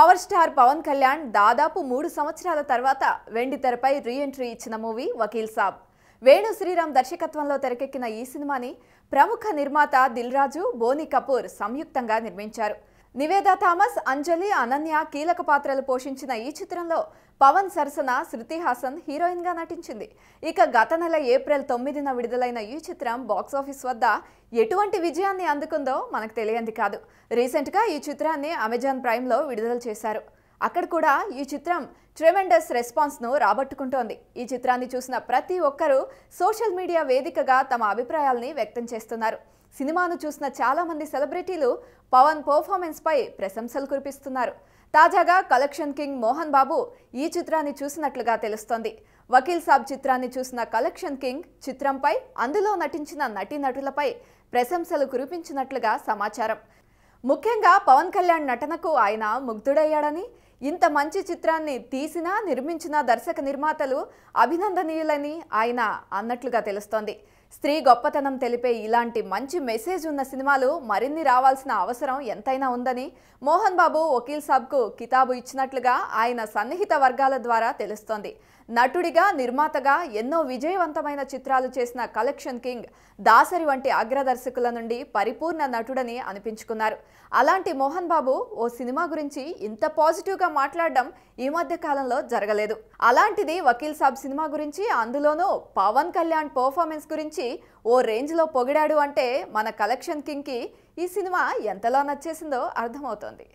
power star Pawan Kalyan దాదాపు మూడు సంవత్సరాల తర్వాత వెండి తెరపై రీఎంట్రీ ఇచ్చిన మూవీ వకీల్ సాబ్ వేణు శ్రీరామ్ దర్శకత్వంలో తెరకెక్కిన ఈ సినిమాని ప్రముఖ నిర్మాత దిల్రాజు బోని కపూర్ సంయుక్తంగా నిర్మించారు నివేదా థామస్ అంజలి అనన్య కీలక పాత్రలు పోషించిన ఈ చిత్రంలో పవన్ సరసన శృతి హాసన్ హీరోయిన్గా నటించింది ఇక గత నెల ఏప్రిల్ తొమ్మిదిన విడుదలైన ఈ చిత్రం బాక్సాఫీస్ వద్ద ఎటువంటి విజయాన్ని అందుకుందో మనకు తెలియంది కాదు రీసెంట్గా ఈ చిత్రాన్ని అమెజాన్ ప్రైమ్లో విడుదల చేశారు అక్కడ కూడా ఈ చిత్రం ట్రెమెండస్ రెస్పాన్స్ను రాబట్టుకుంటోంది ఈ చిత్రాన్ని చూసిన ప్రతి ఒక్కరూ సోషల్ మీడియా వేదికగా తమ అభిప్రాయాల్ని వ్యక్తం చేస్తున్నారు సినిమాను చూసిన చాలామంది సెలబ్రిటీలు పవన్ పర్ఫార్మెన్స్పై ప్రశంసలు కురిపిస్తున్నారు తాజాగా కలెక్షన్ కింగ్ మోహన్ బాబు ఈ చిత్రాన్ని చూసినట్లుగా తెలుస్తోంది వకీల్ సాబ్ చిత్రాన్ని చూసిన కలెక్షన్ కింగ్ చిత్రంపై అందులో నటించిన నటీనటులపై ప్రశంసలు కురిపించినట్లుగా సమాచారం ముఖ్యంగా పవన్ కళ్యాణ్ నటనకు ఆయన ముగ్ధుడయ్యాడని ఇంత మంచి చిత్రాన్ని తీసిన నిర్మించిన దర్శక నిర్మాతలు అభినందనీయులని ఆయన అన్నట్లుగా తెలుస్తోంది స్త్రీ గొప్పతనం తెలిపే ఇలాంటి మంచి మెసేజ్ ఉన్న సినిమాలు మరిన్ని రావాల్సిన అవసరం ఎంతైనా ఉందని మోహన్ బాబు వకీల్ సాబ్కు కితాబు ఇచ్చినట్లుగా ఆయన సన్నిహిత వర్గాల ద్వారా తెలుస్తోంది నటుడిగా నిర్మాతగా ఎన్నో విజయవంతమైన చిత్రాలు చేసిన కలెక్షన్ కింగ్ దాసరి వంటి అగ్రదర్శకుల నుండి పరిపూర్ణ నటుడని అనిపించుకున్నారు అలాంటి మోహన్ బాబు ఓ సినిమా గురించి ఇంత పాజిటివ్గా మాట్లాడడం ఈ మధ్య కాలంలో జరగలేదు అలాంటిది వకీల్ సాబ్ సినిమా గురించి అందులోనూ పవన్ కళ్యాణ్ పర్ఫార్మెన్స్ గురించి చేసి ఓ రేంజ్లో పొగిడాడు అంటే మన కలెక్షన్ కింగ్కి ఈ సినిమా ఎంతలా నచ్చేసిందో అర్థమవుతోంది